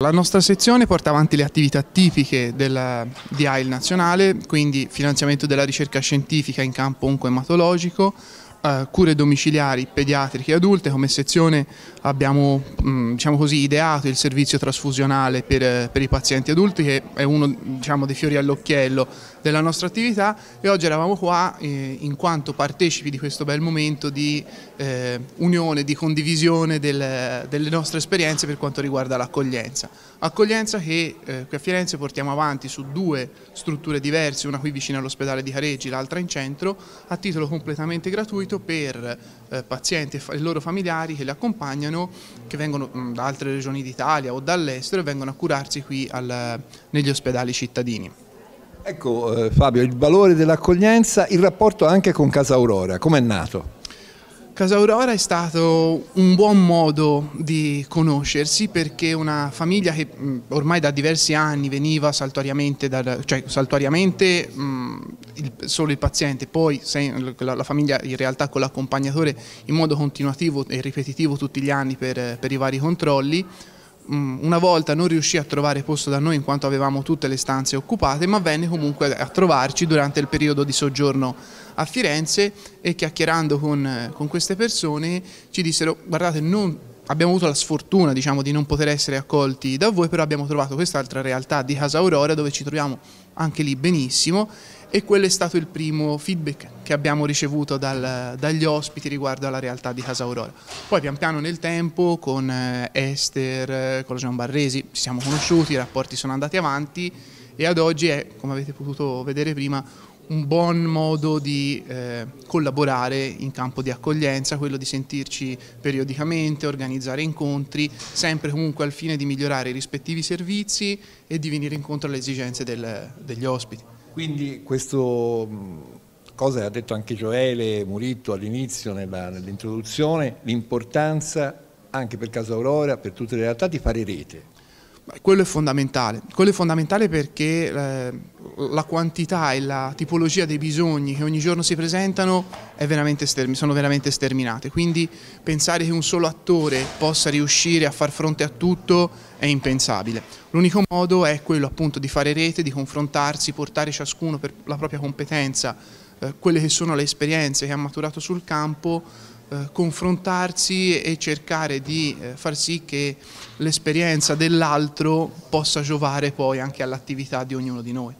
La nostra sezione porta avanti le attività tipiche della, di AIL nazionale, quindi finanziamento della ricerca scientifica in campo oncoematologico, eh, cure domiciliari pediatriche e adulte, come sezione abbiamo mm, diciamo così, ideato il servizio trasfusionale per, eh, per, i pazienti adulti che è uno diciamo, dei fiori all'occhiello della nostra attività e oggi eravamo qua eh, in quanto partecipi di questo bel momento di eh, unione, di condivisione del, delle nostre esperienze per quanto riguarda l'accoglienza. Accoglienza che eh, qui a Firenze portiamo avanti su due strutture diverse, una qui vicino all'ospedale di Careggi, l'altra in centro, a titolo completamente gratuito gratuito per eh, pazienti e i loro familiari che li accompagnano, che vengono mh, mm, da altre regioni d'Italia o dall'estero e vengono a curarsi qui al, negli ospedali cittadini. Ecco eh, Fabio, il valore dell'accoglienza, il rapporto anche con Casa Aurora, com'è nato? Casa Aurora è stato un buon modo di conoscersi perché una famiglia che mm, ormai da diversi anni veniva saltuariamente, da, cioè saltuariamente mh, mm, il, solo il paziente, poi se, la, la, famiglia in realtà con l'accompagnatore in modo continuativo e ripetitivo tutti gli anni per, per i vari controlli, Mm, una volta non riuscì a trovare posto da noi in quanto avevamo tutte le stanze occupate, ma venne comunque a trovarci durante il periodo di soggiorno a Firenze e chiacchierando con, eh, con queste persone ci dissero guardate non abbiamo avuto la sfortuna diciamo, di non poter essere accolti da voi, però abbiamo trovato quest'altra realtà di Casa Aurora dove ci troviamo anche lì benissimo e quello è stato il primo feedback che abbiamo ricevuto dal, dagli ospiti riguardo alla realtà di Casa Aurora. Poi pian piano nel tempo con eh, Esther, eh, con la Gian Barresi ci siamo conosciuti, i rapporti sono andati avanti e ad oggi è, come avete potuto vedere prima, un buon modo di eh, collaborare in campo di accoglienza, quello di sentirci periodicamente, organizzare incontri, sempre comunque al fine di migliorare i rispettivi servizi e di venire incontro alle esigenze del, degli ospiti. Quindi questo cosa ha detto anche Gioele Muritto all'inizio nell'introduzione, nell l'importanza anche per Casa Aurora, per tutte le realtà, di fare rete. Quello è fondamentale, quello è fondamentale perché eh, la quantità e la tipologia dei bisogni che ogni giorno si presentano veramente sono veramente sterminate, quindi pensare che un solo attore possa riuscire a far fronte a tutto è impensabile. L'unico modo è quello appunto di fare rete, di confrontarsi, portare ciascuno per la propria competenza, eh, quelle che sono le esperienze che ha maturato sul campo eh, confrontarsi e cercare di eh, far sì che l'esperienza dell'altro possa giovare poi anche all'attività di ognuno di noi.